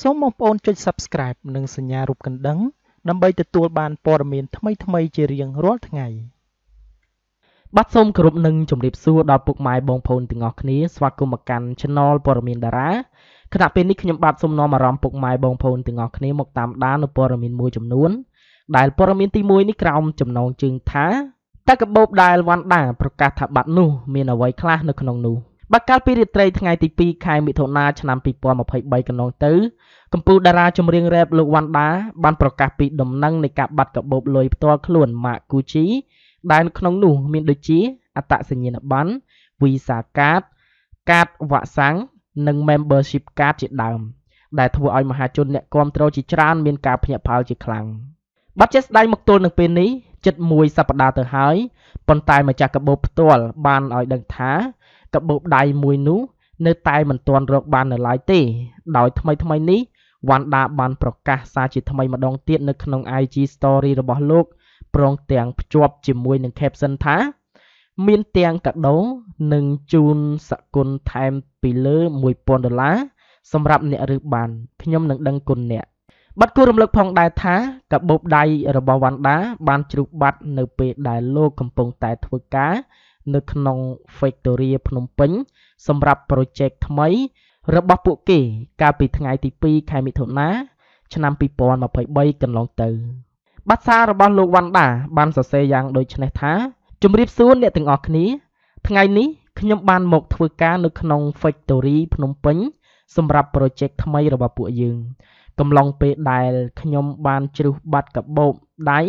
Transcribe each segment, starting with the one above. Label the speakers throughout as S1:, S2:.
S1: សូមបងប្អូនចុច Subscribe និងសញ្ញារូបកណ្ដឹងដើម្បីទទួលបានព័ត៌មាន ថ្មីៗជារៀងរាល់ថ្ងៃបាទសូមគោរពនិងជម្រាបសួរដល់ពុកម៉ែបងប្អូនទាំងអស់គ្នាស្វាគមន៍មកកាន់ Channel ព័ត៌មានតារាគណៈពេលនេះខ្ញុំបាទសូមនាំអារម្មណ៍ពុកម៉ែបងប្អូនទាំងអស់គ្នាមកតាមដាននូវព័ត៌មានមួយចំនួនដែលព័ត៌មានទី1នេះក្រោមចំណងជើងថាតកបោបដែលវ៉ាន់ដាប្រកាសថាបាត់នោះមានអ្វីខ្លះនៅក្នុងនោះបើកាលពីរាត្រីថ្ងៃទី2ខែមិថុនាឆ្នាំ2023កន្លងទៅកំពូលតារាចម្រៀងរ៉េបលោកវ៉ាន់ដាបានប្រកាសពីដំណឹងនៃការបាត់កាបូបលុយផ្ទាល់ខ្លួនម៉ាក Gucci ដែល ក្នុងនោះមានដូចជាអត្តសញ្ញាណប័ណ្ណ Visa Card កាតវ៉ាក់សាំងនិង Membership Card ជាដើម ដែលធ្វើឲ្យមហាជនអ្នកគ្រប់គ្រងជាច្រើនមានការភ្ញាក់ផ្អើលជាខ្លាំងបាត់ជាស្ដាយមកទល់នឹងពេលនេះចិត្តមួយសប្តាហ៍ទៅហើយប៉ុន្តែម្ចាស់កាបូបផ្ទាល់បានឲ្យដឹងថាកាបូបដៃមួយនោះនៅតែមិនទាន់រកបាននៅឡើយទេ ដោយថ្មីថ្មីនេះវ៉ាន់ដាបានប្រកាសសារជាថ្មីម្ដងទៀតនៅក្នុង IG Story របស់លោកព្រមទាំងភ្ជាប់ជាមួយនឹង caption ថាមានទាំងកាដូនិងជូនសគុណថែមពីលើ1000ដុល្លារសម្រាប់អ្នករើសបានខ្ញុំនឹងដឹងគុណអ្នកបាត់គួររំលឹកផងដែរថាកាបូបដៃរបស់វ៉ាន់ដាបានជ្រុះបាត់នៅពេលដែលលោកកំពុងតែធ្វើការនៅក្នុង Factory ភ្នំពេញសម្រាប់ project ថ្មី របស់ពួកគេ កាលពីថ្ងៃទី2ខែមិថុនាឆ្នាំ2023កន្លងទៅបាត់សាររបស់លោកវ៉ាន់ដាបានសរសេរយ៉ាងដូចនេះថាជំរាបសួរអ្នកទាំងអស់គ្នាថ្ងៃនេះខ្ញុំបានមកធ្វើការនៅក្នុង Factory ភ្នំពេញសម្រាប់ project ថ្មី របស់ពួកយើងកំឡុងពេលដែលខ្ញុំបានជ្រុះបាត់កាបូបដៃ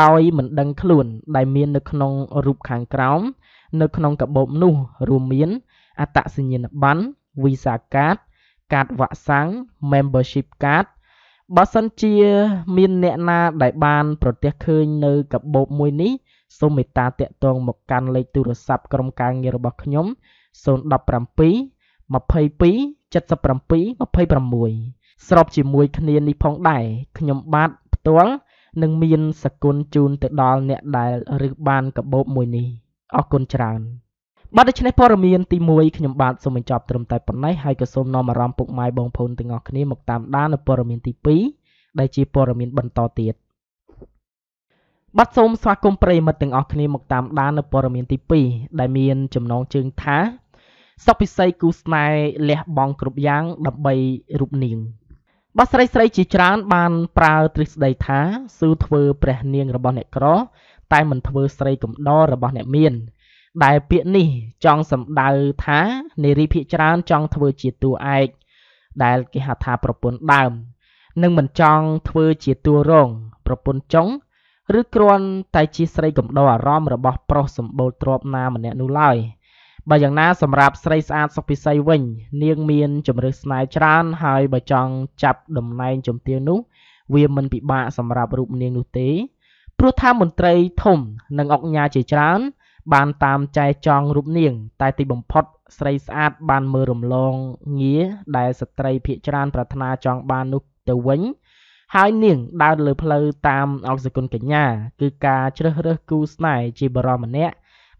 S1: ដោយមិនដឹងខ្លួន ដែលមាននៅក្នុងរូបខាងក្រោម នៅក្នុងកាបូបនោះ រួមមានអត្តសញ្ញាណប័ណ្ណ Visa Card កាតវ៉ាក់សាំង Membership Card បើសិនជា មាន អ្នកណាដែលបាន ប្រទះឃើញនៅកាបូបមួយនេះសូមមេត្តាតាក់ទងមកកាន់លេខទូរស័ព្ទក្រុមការងាររបស់ខ្ញុំ017 22 77 26ស្របជាមួយគ្នានេះផងដែរខ្ញុំបាទផ្ទាល់និងមានសគុណជូន ទៅដល់អ្នកដែលរើសបានកាបូបមួយនេះអរគុណច្រើនបាទដូច្នេះព័ត៌មានទី1ខ្ញុំបាទសូមបញ្ចប់ត្រឹមតែប៉ុណ្ណេះហើយក៏សូមនាំអារម្មណ៍ពុកម៉ែបងប្អូនទាំងអស់គ្នាមកតាមដាននៅព័ត៌មានទី2ដែលជាព័ត៌មានបន្តទៀតបាទសូមស្វាគមន៍ប្រិយមិត្តទាំងអស់គ្នាមកតាមដាននៅព័ត៌មានទី2ដែលមានចំណងជើងថាសុខពិសីគូស្នេហ៍លះបង់គ្រប់យ៉ាងដើម្បីរូបនាង។បាទស្រីស្រីជាច្រើនបានប្រើទ្រឹស្ដីថាស៊ូធ្វើព្រះនាងរបស់អ្នកក្រ តែមិនធ្វើស្រីកំដររបស់អ្នកមានដែលពាក្យនេះចង់សំដៅថានារីភាគច្រើនចង់ធ្វើជាតួឯកដែលគេហៅថាប្រពន្ធដើមនិងមិនចង់ធ្វើជាតួរងប្រពន្ធចុងឬគ្រាន់តែជាស្រីកំដរអារម្មណ៍របស់ប្រុសសម្បូរទ្រពណាម្នាក់នោះឡើយ។បើយ៉ាងណាសម្រាប់ស្រីស្អាតសុខពិសីវិញនាងមានជំរឹះស្នេហ៍ច្រើន ហើយបើចង់ចាប់តំណែងជំទាវនោះ វាមិនពិបាកសម្រាប់រូបនាងនោះទេ ព្រោះថាមន្ត្រីធំនិងអង្គញាជាច្រើនបានតាមចែចង់រូបនាង តែទីបំផុតស្រីស្អាតបានមើលរំលងងារដែលស្ត្រីភាកច្រើនប្រាថ្នាចង់បាននោះទៅវិញ ហើយនាងដើរលើផ្លូវតាមអក្សគុណកញ្ញា គឺការជ្រើសរើសគូស្នេហ៍ជាបរមម្នាក់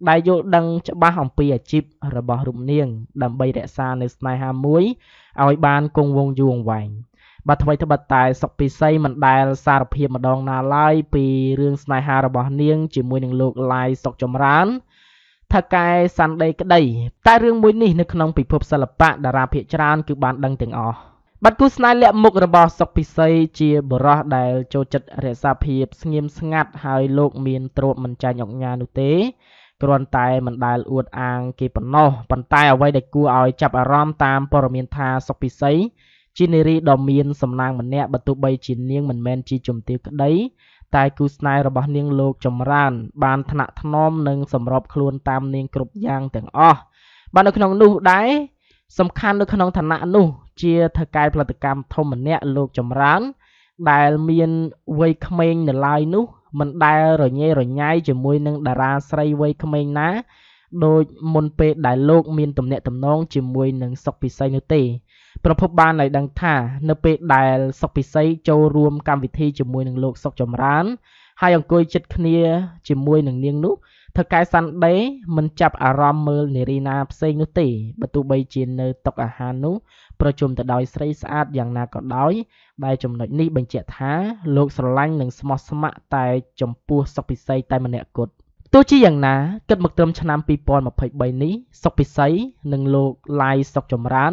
S1: ដែលយល់ដឹងច្បាស់អំពីអាជីពរបស់រូបនាង ដើម្បីរក្សានៅស្នេហាមួយឲ្យបានគង់វង្សយូរអង្វែងបាទថ្មីត្បិតតែសុកពិសីមិនដែល សារភាពម្ដងណាឡើយពីរឿងស្នេហារបស់នាង ជាមួយនឹងលោកឡាយសុកចម្រើនថកែសាន់ដេក្តីតែរឿងមួយនេះនៅក្នុង ពិភពសិល្បៈតារាភាគច្រើនគឺបានដឹងទាំងអស់បាត់គូស្នេហ៍លាក់មុខរបស់សុកពិសី ជាបរោះដែលចូលចិត្តរក្សាភាព ស្ងៀមស្ងាត់ហើយលោកមានទ្រពមិនចាញ់អង្ញានោះទេគ្រាន់តែមិនដែលអួតអាងគេប៉ុណ្ណោះប៉ុន្តែអ្វីដែលគួរឲ្យចាប់អារម្មណ៍តាមព័ត៌មានថាសុកពិសីជានារីដ៏មានសំណាងម្នាក់បើទោះបីជានាងមិនមែនជាជំទាវក្តីតែគូស្នេហ៍របស់នាងលោកចម្រើនបានថ្នាក់ថ្នមនិងសម្របខ្លួនតាមនាងគ្រប់យ៉ាងទាំងអស់បាទនៅក្នុងនោះដែរសំខាន់នៅក្នុងឋានៈនោះជាថៅកែផលិតកម្មធំម្នាក់លោកចម្រើនដែលមានវ័យក្មេងនៅឡើយនោះមិនដែលរញ៉េរញ៉ៃជាមួយនឹងតារាស្រីវ័យក្មេងណាដូចមុនពេលដែលលោកមានទំនាក់ទំនងជាមួយនឹងសុកពិសីនោះទេ ប្រភពបានឲ្យដឹងថានៅពេលដែលសុកពិសីចូលរួមកម្មវិធីជាមួយនឹងលោកសុកចម្រើន ហើយអង្គុយជិតគ្នាជាមួយនឹងនាងនោះថៅកែសាន់ដេមិនចាប់អារម្មណ៍មើលនារីណាផ្សេងនោះទេបើទោះបីជានៅតុអាហារនោះប្រជុំទៅដោយស្រីស្អាតយ៉ាងណាក៏ដោយដែលចំណុចនេះបញ្ជាក់ថាលោកស្រឡាញ់និងស្មោះស្ម័គ្រតែចំពោះសុកពិសីតែម្នាក់គត់ទោះជាយ៉ាងណាគិតមកត្រឹមឆ្នាំ2023នេះសុកពិសីនិងលោកឡាយសុកចម្រើន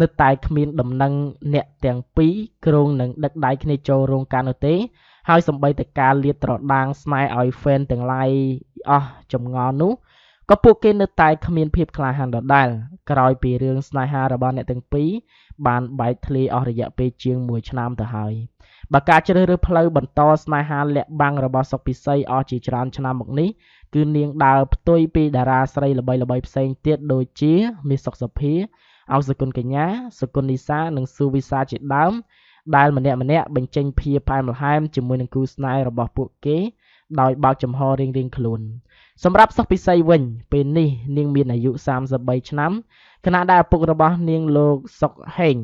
S1: នៅតែគ្មាន ដំណឹងអ្នកទាំងពីរគ្រងនឹងដឹកដៃគ្នាចូលរោងការនោះទេហើយសម្បីតែការលាតត្រដាង ស្នេហ៍ឲ្យ fan ទាំងឡាយអស់ចម្ងល់នោះក៏ពួកគេនៅតែគ្មានភាពក្លាហានដដែល ក្រោយពីរឿងស្នេហារបស់អ្នកទាំងពីរបានបែកធ្លាយអស់រយៈពេលជាង1ឆ្នាំទៅហើយបើការជ្រើសរើសផ្លូវបន្តស្នេហាលាក់បាំងរបស់សុកពិសីអស់ជាច្រើនឆ្នាំមកនេះគឺនាងដើរផ្ទុយពីតារាស្រីល្បីៗផ្សេងទៀតដូចជាមាសសុកសុភាអោសុគន្ធកញ្ញាសុគន្ធនីសានិងស៊ូវិសាជាដើមដែលម្នាក់ៗបញ្ចេញភាពផ្អែមល្ហែមជាមួយនឹងគូស្នេហ៍របស់ពួកគេដោយបើកចំហរៀងៗខ្លួន សម្រាប់សិស្សពិសីវិញ ពេលនេះ នាងមានអាយុ33ឆ្នាំខណៈដែលឪពុករបស់ នាងលោកសុកហេង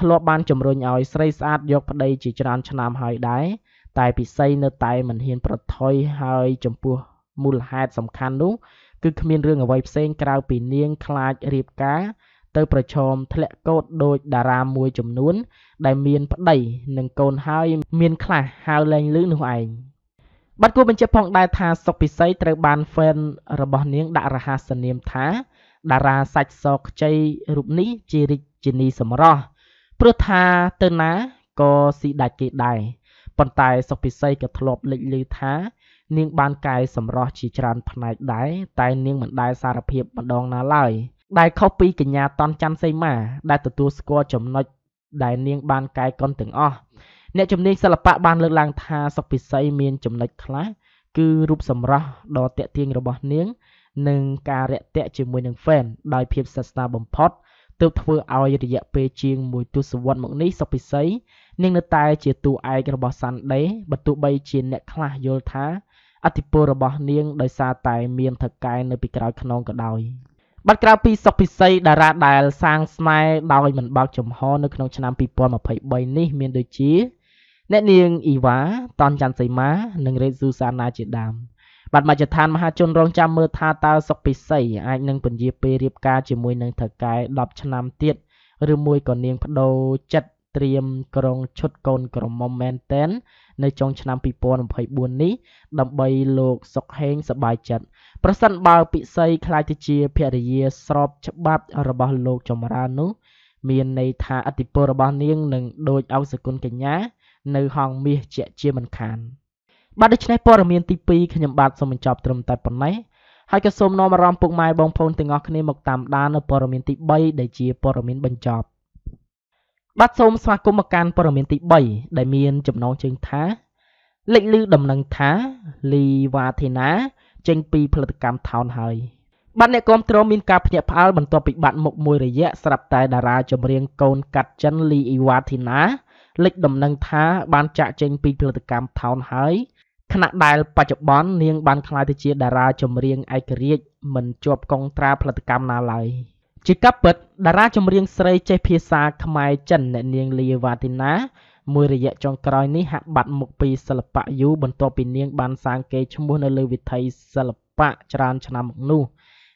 S1: ធ្លាប់បានជំរុញឲ្យស្រីស្អាតយកប្តីជាច្រើនឆ្នាំហើយដែរតែ ពិសីនៅតែមិនហ៊ាន ប្រថុយហើយចំពោះមូលហេតុសំខាន់នោះ គឺគ្មានរឿងអ្វីផ្សេងក្រៅពីនាង ខ្លាចរៀបការទៅប្រឈមធ្លាក់កូតដូចតារាមួយចំនួន ដែលមានប្តីនិងកូនហើយមានខ្លះហៅលែងឮនោះឯងបាទគួរបញ្ជាក់ផងដែរថាសុកពិសី ត្រូវបានហ្វេនរបស់នាងដាក់រហស្សនាមថា តារាសាច់សខ្ចីរូបនេះជារាជនីសម្រស់ព្រោះថាទៅណាក៏ស៊ីដាច់គេដែរប៉ុន្តែសុកពិសីក៏ធ្លាប់លេចឮថានាងបានកែសម្រស់ជាច្រើនផ្នែកដែរតែនាងមិនដែលសារភាពម្ដងណាឡើយ។ដែលខុសពីកញ្ញាតន់ច័ន្ទសីមាដែលទទួលស្គាល់ចំណុចដែលនាង បានកែកុនទាំងអស់អ្នកជំនាញសិល្បៈបានលើកឡើងថាសុកពិសីមានចំណុចខ្លះគឺរូបសម្រស់ដ៏តាក់ទាញរបស់នាងនិងការរាក់ទាក់ជាមួយនឹងហ្វេន ដោយភាពស្និទ្ធស្នាលបំផុតទើបធ្វើឲ្យរយៈពេលជាងមួយទសវត្សរ៍មកនេះសុកពិសីនាងនៅតែ ជាតួឯករបស់ Sunday បើទោះបីជាអ្នកខ្លះយល់ថាអធិពលរបស់នាងដោយសារតែ មានថកែនៅពីក្រោយខ្នងក៏ដោយ។បាត់ក្រៅពីសុកពិសីតារាដែលសាងស្នេហ៍ដោយមិនបើកចំហ នៅក្នុងឆ្នាំ2023នេះមានដូចជាអ្នកនាងអ៊ីវ៉ាតនច័ន្ទសីមានិងរ៉េតស៊ូសាណាជាដើមបាទមជ្ឈដ្ឋានមហាជនរងចាំមើលថាតើសុកពិសីអាចនឹងពន្យាពេលរៀបការជាមួយនឹងថៅកែ10ឆ្នាំទៀតឬមួយក៏នាងបដូរចិត្តត្រៀមគ្រងឈុតកូនក្រមុំមែនទែននៅចុងឆ្នាំ2024នេះដើម្បីលោកសុកហេងសប្បាយចិត្តប្រសិនបើពិសីខ្លាចទៅជាភរិយាស្របច្បាប់របស់លោកចម្រើននោះមានន័យថាអធិពលរបស់នាងនឹងដូចអសគុណកញ្ញា នៅហងមាសជាជាមិនខាន បាទដូច្នេះព័ត៌មានទី2ខ្ញុំបាទសូមបញ្ចប់ត្រឹមតែប៉ុណ្ណេះហើយក៏សូមនាំអារម្មណ៍ពុកម៉ែបងប្អូនទាំងអស់គ្នាមកតាមដាននៅព័ត៌មានទី3ដែលជាព័ត៌មានបញ្ចប់បាទសូមស្វាគមន៍មកកាន់ព័ត៌មានទី3ដែលមានចំណងជើងថាលេចលឺដំណឹងថាលីវ៉ាធីណា ចេញពីផលិតកម្មថោនហើយបាទអ្នកគាំទ្រមានការភ្ញាក់ផ្អើលបន្ទាប់ពីបាត់មុខមួយរយៈស្រាប់តែតារាចម្រៀងកូនកាត់ចិនលីអ៊ីវ៉ាធីណាលេចដំណឹងថាបានចាក់ចេញពីផលិតកម្មថោនហើយខណៈដែលបច្ចុប្បន្ននាងបានក្លាយទៅជាតារាចម្រៀងឯករាជ្យមិនជាប់កងត្រាផលិតកម្មណាឡើយ។ជាការពិតតារាចម្រៀងស្រីចេះភាសាខ្មែរចិនអ្នកនាងលាវ៉ាទីណាមួយរយៈចុងក្រោយនេះហាក់បាត់មុខពីសិល្បៈយូរបន្ទាប់ពីនាង បានសាងកេរ្តិ៍ឈ្មោះនៅលើវិថីសិល្បៈច្រើនឆ្នាំមកនោះ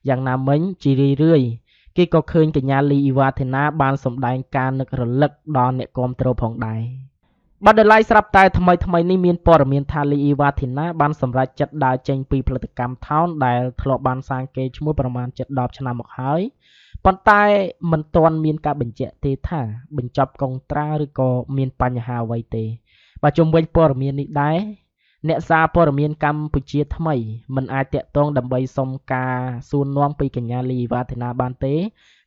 S1: យ៉ាងណាមិញជារឿយរឿយគេក៏ឃើញកញ្ញាលីអ៊ីវ៉ាធីណា បានសម្ដែងការនឹករលឹកដល់អ្នកគាំទ្រផងដែរបាទដោយឡែកស្រាប់តែថ្មីថ្មីនេះមានព័ត៌មានថាលីអ៊ីវ៉ាធីណា បានសម្រេចចិត្តដើរចេញពីផលិតកម្មថោនដែលធ្លាប់បាន សាងកេរ្តិ៍ឈ្មោះប្រមាណ7-10ឆ្នាំមកហើយប៉ុន្តែมันទាន់មានការបញ្ជាក់ទេថា បញ្ចប់កុងត្រាឬក៏មានបញ្ហាអ្វីទេបាទជុំវិញព័ត៌មាននេះដែរអ្នកសារព័ត៌មានកម្ពុជាថ្មីមិនអាចតាក់ទងដើម្បីសុំការសួរនាំពីកញ្ញាលីវ៉ាធនាបានទេ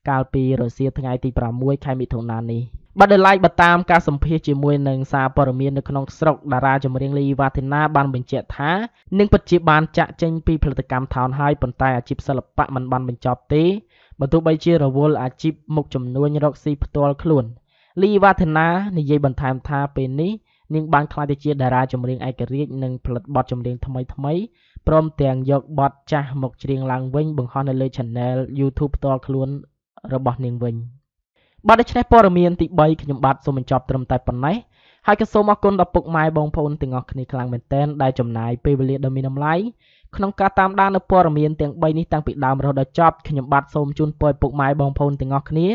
S1: កាលពីរសៀលថ្ងៃទី6ខែមិថុនានេះបាទដោយឡែកបតាមការសម្ភាសជាមួយនឹងសារព័ត៌មាននៅក្នុងស្រុកតារាចម្រៀងលីវ៉ាធីណាបានបញ្ជាក់ថានឹងពិតជាបានចាក់ចេញពីផលិតកម្មថោនហើយប៉ុន្តែអាជីពសិល្បៈមិនបានបញ្ចប់ទេបើទោះបីជារវល់អាជីពមុខចំនួនរកស៊ីផ្ទាល់ខ្លួនលីវ៉ាធណានិយាយបន្ថែមថាពេលនេះនាងបានក្លាយទៅជាតារាចម្រៀងឯករាជ្យនិងផលិតបទចម្រៀងថ្មីៗព្រមទាំងយកបទចាស់មកច្រៀងឡើងវិញ បង្ហោះនៅលើ Channel YouTube ផ្ទាល់ខ្លួនរបស់នាងវិញបាទដូច្នេះព័ត៌មានទី3ខ្ញុំបាទសូមបញ្ចប់ត្រឹមតែប៉ុណ្ណេះហើយក៏សូមអរគុណដល់ពុកម៉ែបងប្អូនទាំងអស់គ្នាខ្លាំងមែនទែនដែលចំណាយពេលវេលាដ៏មានតម្លៃក្នុងការតាមដាននូវព័ត៌មានទាំងបីនេះតាំងពីដើមរហូតដល់ចប់ខ្ញុំបាទសូមជូនពរឲ្យពុកម៉ែបងប្អូនទាំងអស់គ្នា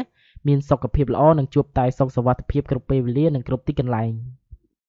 S1: មានសុខភាពល្អនិងជួបតែសុខសុវត្ថិភាពគ្រប់ពេលវេលានិងគ្រប់ទីកន្លែង។